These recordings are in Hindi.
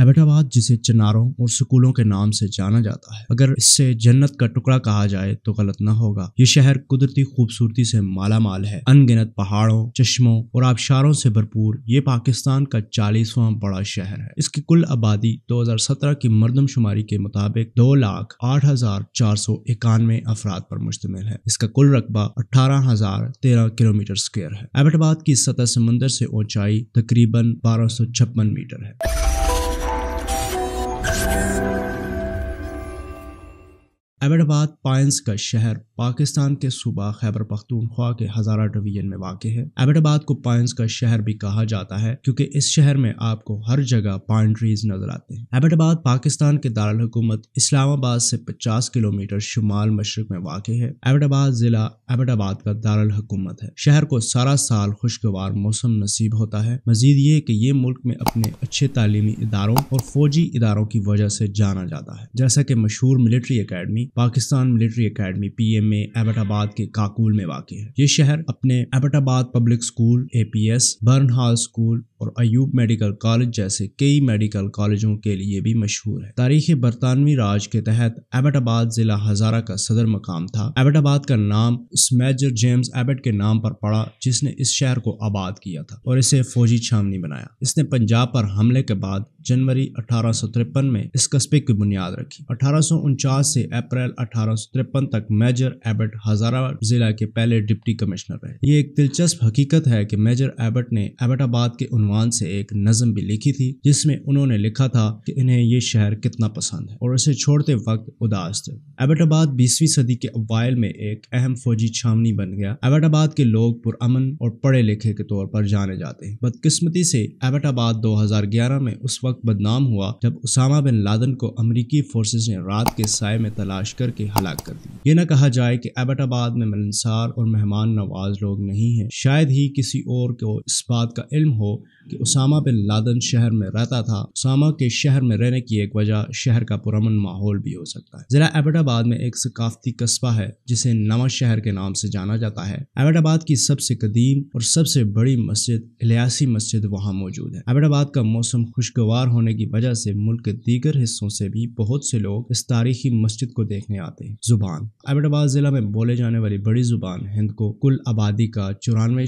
एबटाबाद जिसे चनारों और स्कूलों के नाम से जाना जाता है अगर इससे जन्नत का टुकड़ा कहा जाए तो गलत ना होगा ये शहर कुदरती खूबसूरती से माला माल है अनगिनत पहाड़ों चश्मों और आबशारों से भरपूर ये पाकिस्तान का चालीसवां बड़ा शहर है इसकी कुल आबादी 2017 की मरदमशुमारी के मुताबिक दो लाख आठ हजार चार सौ इक्यानवे अफराद पर मुश्तमिल है इसका कुल रकबा अठारह हजार तेरह किलोमीटर स्क्वेयर है एबटाबाद की सतह समंदर से ऊंचाई तकरीबन बारह सौ छप्पन मीटर है एबादाबाद पाइंस का शहर पाकिस्तान के सूबा खैबर पख्तूनख्वा के हजारा डिवीजन में वाक़ है एबादाबाद को पाइंस का शहर भी कहा जाता है क्योंकि इस शहर में आपको हर जगह पाइन ट्रीज नजर आते हैं एबादाबाद पाकिस्तान के दारकूमत इस्लामाबाद से 50 किलोमीटर शुमाल मशरक में वाक़ है एबादाबाद जिला एबादाबाद का दारकूमत है शहर को सारा साल खुशगवार मौसम नसीब होता है मजीद ये की ये मुल्क में अपने अच्छे तालीमी इदारों और फौजी इदारों की वजह से जाना जाता है जैसा की मशहूर military academy Pakistan military academy P M Abbottabad के काकुल में वाक़ है ये शहर अपने Abbottabad public school A P S Burn Hall school और अयूब मेडिकल कॉलेज जैसे कई मेडिकल कॉलेजों के लिए भी मशहूर है तारीख बरतानवी राज के तहत एबटाबाद जिला हजारा का सदर मकाम था एबटाबाद का नाम उस मेजर जेम्स एबट के नाम पर पड़ा जिसने इस शहर को आबाद किया था और इसे फौजी छावनी बनाया इसने पंजाब पर हमले के बाद जनवरी अठारह में इस कस्बे की बुनियाद रखी अठारह से अप्रैल अठारह तक मेजर एबट हजारा जिला के पहले डिप्टी कमिश्नर रहे ये एक दिलचस्प हकीकत है की मेजर एबट ने एबटाबाद के उन उनवान से एक नज़म भी लिखी थी जिसमें उन्होंने लिखा था कि इन्हें ये शहर कितना पसंद है और इसे छोड़ते वक्त उदास थे एबटाबाद बीसवीं सदी के अवायल में एक अहम फौजी छावनी बन गया एबटाबाद के लोग पुरअमन और पढ़े लिखे के तौर पर जाने जाते हैं बदकिस्मती से एबटाबाद 2011 में उस वक्त बदनाम हुआ जब उसामा बिन लादन को अमरीकी फोर्सेज ने रात के साय में तलाश करके हलाक कर दिया ये न कहा जाए कि एबटाबाद में मिलनसार और मेहमान नवाज लोग नहीं है शायद ही किसी और को इस बात का इल्म हो कि उसामा बिन लादन शहर में रहता था उसामा के शहर में रहने की एक वजह शहर का पुरमन माहौल भी हो सकता है जिला एबटाबाद में एक सकाफती कस्बा है जिसे नवा शहर के नाम से जाना जाता है एबटाबाद की सबसे कदीम और सबसे बड़ी मस्जिद इलियासी मस्जिद वहाँ मौजूद है एबटाबाद का मौसम खुशगवार होने की वजह से मुल्क के दीगर हिस्सों से भी बहुत से लोग इस तारीखी मस्जिद को देखने आते हैं जुबान एबटाबाद जिला में बोले जाने वाली बड़ी जुबान हिंद को कुल आबादी का चौरानवे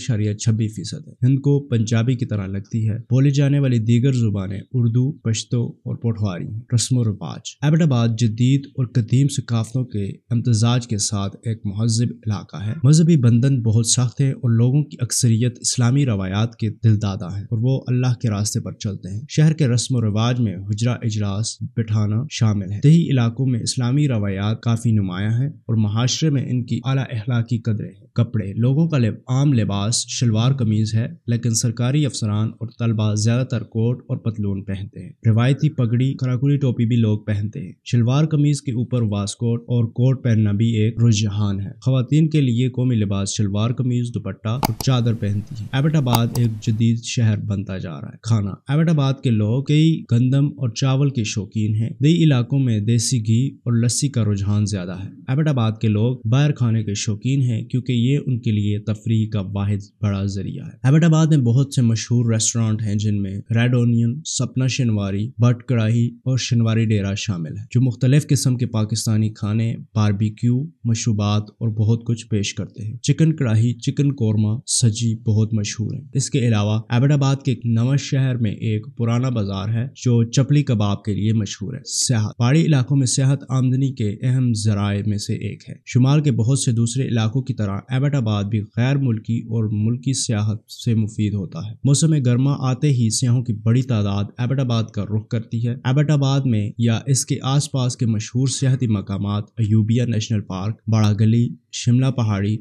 फीसद है हिंद को पंजाबी की तरह लगती सकती है बोले जाने वाली दीगर जुबानें उर्दू पश्तो और पोटवारी रस्म रवाज अहमदाबाद जदीद और कदीम सकाफतों के इम्तजाज के साथ एक महजब इलाका है मजहबी बंधन बहुत सख्त है और लोगों की अक्सरियत इस्लामी रवायात के दिलदादा है और वो अल्लाह के रास्ते पर चलते हैं शहर के रस्म रवाज में हजरा अजलास बिठाना शामिल है दही इलाकों में इस्लामी रवायात काफी नुमाया है और महाशरे में इनकी अला की कदरें हैं कपड़े लोगों का लिब, आम लिबास शलवार कमीज़ है लेकिन सरकारी अफसरान और तलबा ज़्यादातर कोट और पतलून पहनते हैं रिवायती पगड़ी कराकुली टोपी भी लोग पहनते हैं शलवार कमीज़ के ऊपर वास्कोट और कोट पहनना भी एक रुझान है खातन के लिए कौमी लिबास शलवार कमीज दुपट्टा और चादर पहनती है एबटाबाद एक जदीद शहर बनता जा रहा है खाना एबटाबाद के लोग कई गंदम और चावल के शौकीन है दई इलाकों में देसी घी और लस्सी का रुझान ज्यादा है एबटाबाद के लोग बाहर खाने के शौकीन है क्यूँकी ये ये उनके लिए तफरी का वाहिद बड़ा जरिया है हैबाबाद में बहुत से मशहूर रेस्टोरेंट हैं जिनमें रेड ओनियन सपना शनवारी बट कड़ाही और शनवारी डेरा शामिल है जो मुख्तलिफ किस्म के पाकिस्तानी खाने बारबिक्यू मशरूबात और बहुत कुछ पेश करते हैं चिकन कड़ाही चिकन कौरमा सजी बहुत मशहूर है इसके अलावा हैबाबाद के एक नवा शहर में एक पुराना बाजार है जो चपली कबाब के लिए मशहूर है सियाहत पहाड़ी इलाकों में सेहत आमदनी के अहम जराये में से एक है शुमाल के बहुत से दूसरे इलाकों की तरह एबटाबाद भी गैर मुल्की और मुल्की सियाहत से मुफीद होता है मौसम गर्मा आते ही सियाहों की बड़ी तादाद एबटाबाद का रुख करती है एबटाबाद में या इसके आस पास के मशहूर सियाहती मकाम अयूबिया नेशनल पार्क बड़ा गली शिमला पहाड़ी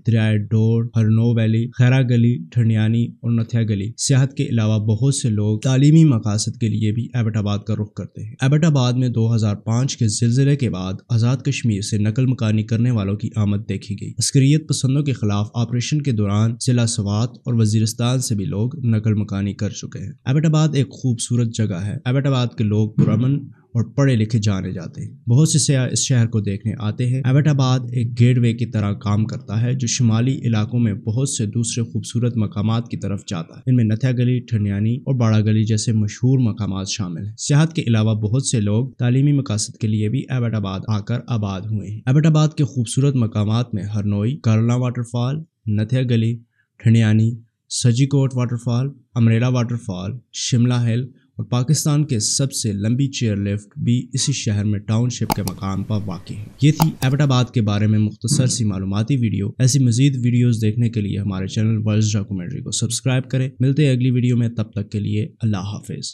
डोर हरनो वैली खैरा गली ठंडियानी और नथिया गली सियाहत के अलावा बहुत से लोग तालीमी मकासद के लिए भी एबटाबाद का रुख करते हैं एबटाबाद में 2005 के जिलजिले के बाद आज़ाद कश्मीर से नकल मकानी करने वालों की आमद देखी गई अस्करियत पसंदों के खिलाफ ऑपरेशन के दौरान जिला सवात और वजीरस्तान से भी लोग नकल मकानी कर चुके हैं एबटाबाद एक खूबसूरत जगह है एबटाबाद के लोग पुरमन और पढ़े लिखे जाने जाते हैं बहुत से सयाह इस शहर को देखने आते हैं एबटाबाद एक गेटवे की तरह काम करता है जो शुमाली इलाकों में बहुत से दूसरे खूबसूरत मकाम की तरफ जाता है इनमें नथिया गली ठनियानी और बाड़ा गली जैसे मशहूर मकाम शामिल हैं सियाहत के अलावा बहुत से लोग तालीमी मकासद के लिए भी एबटाबाद आकर आबाद हुए हैं एबटाबाद के खूबसूरत मकाम में हरनोई करला वाटरफॉल नथिया गली सजी Sajikot waterfall umbrella waterfall Shimla hill और पाकिस्तान के सबसे लंबी लिफ्ट भी इसी शहर में टाउनशिप के मकाम पर वाक़ है ये थी एबटाबाद के बारे में मुख्तसर सी मालूमती वीडियो ऐसी मजीद वीडियोस देखने के लिए हमारे चैनल वर्ल्ड डॉक्यूमेंट्री को सब्सक्राइब करें मिलते हैं अगली वीडियो में तब तक के लिए अल्लाह हाफिज़